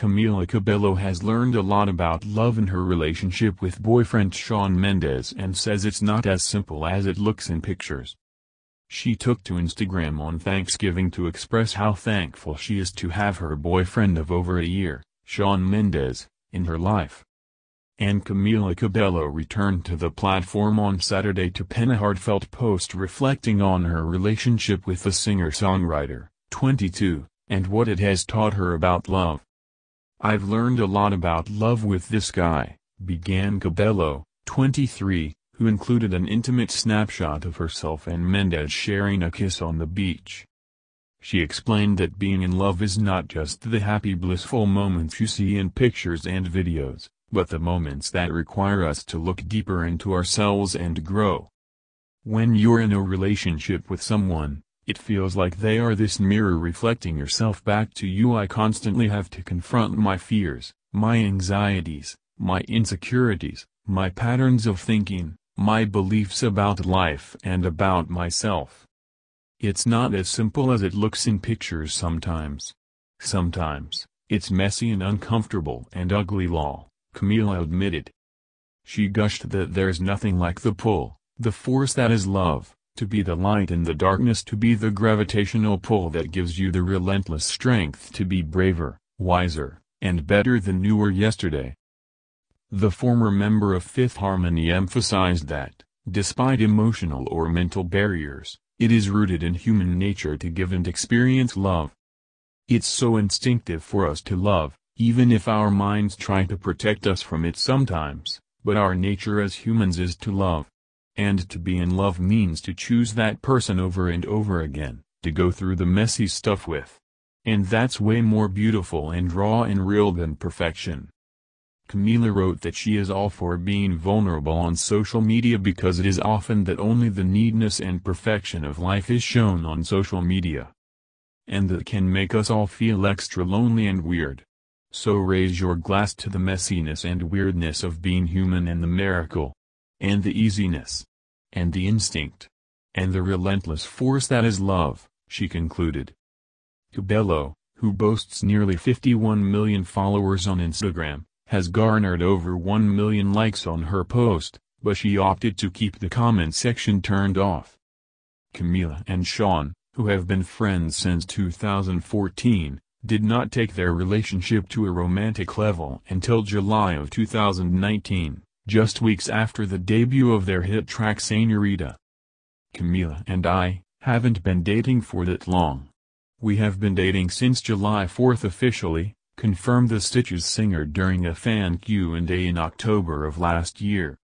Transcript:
Camila Cabello has learned a lot about love in her relationship with boyfriend Shawn Mendes and says it's not as simple as it looks in pictures. She took to Instagram on Thanksgiving to express how thankful she is to have her boyfriend of over a year, Shawn Mendes, in her life. And Camila Cabello returned to the platform on Saturday to pen a heartfelt post reflecting on her relationship with the singer-songwriter, 22, and what it has taught her about love. I've learned a lot about love with this guy, began Cabello, 23, who included an intimate snapshot of herself and Mendez sharing a kiss on the beach. She explained that being in love is not just the happy blissful moments you see in pictures and videos, but the moments that require us to look deeper into ourselves and grow. When you're in a relationship with someone, it feels like they are this mirror reflecting yourself back to you. I constantly have to confront my fears, my anxieties, my insecurities, my patterns of thinking, my beliefs about life and about myself. It's not as simple as it looks in pictures sometimes. Sometimes, it's messy and uncomfortable and ugly lol, Camila admitted. She gushed that there's nothing like the pull, the force that is love, to be the light in the darkness to be the gravitational pull that gives you the relentless strength to be braver, wiser, and better than you were yesterday. The former member of Fifth Harmony emphasized that, despite emotional or mental barriers, it is rooted in human nature to give and experience love. It's so instinctive for us to love, even if our minds try to protect us from it sometimes, but our nature as humans is to love. And to be in love means to choose that person over and over again, to go through the messy stuff with. And that's way more beautiful and raw and real than perfection. Camila wrote that she is all for being vulnerable on social media because it is often that only the needness and perfection of life is shown on social media. And that can make us all feel extra lonely and weird. So raise your glass to the messiness and weirdness of being human and the miracle, and the easiness, and the instinct, and the relentless force that is love, she concluded. Cubello, who boasts nearly 51 million followers on Instagram, has garnered over 1 million likes on her post, but she opted to keep the comment section turned off. Camila and Sean, who have been friends since 2014, did not take their relationship to a romantic level until July of 2019 just weeks after the debut of their hit track Senorita. Camila and I, haven't been dating for that long. We have been dating since July 4th officially, confirmed the Stitches singer during a fan Q&A in October of last year.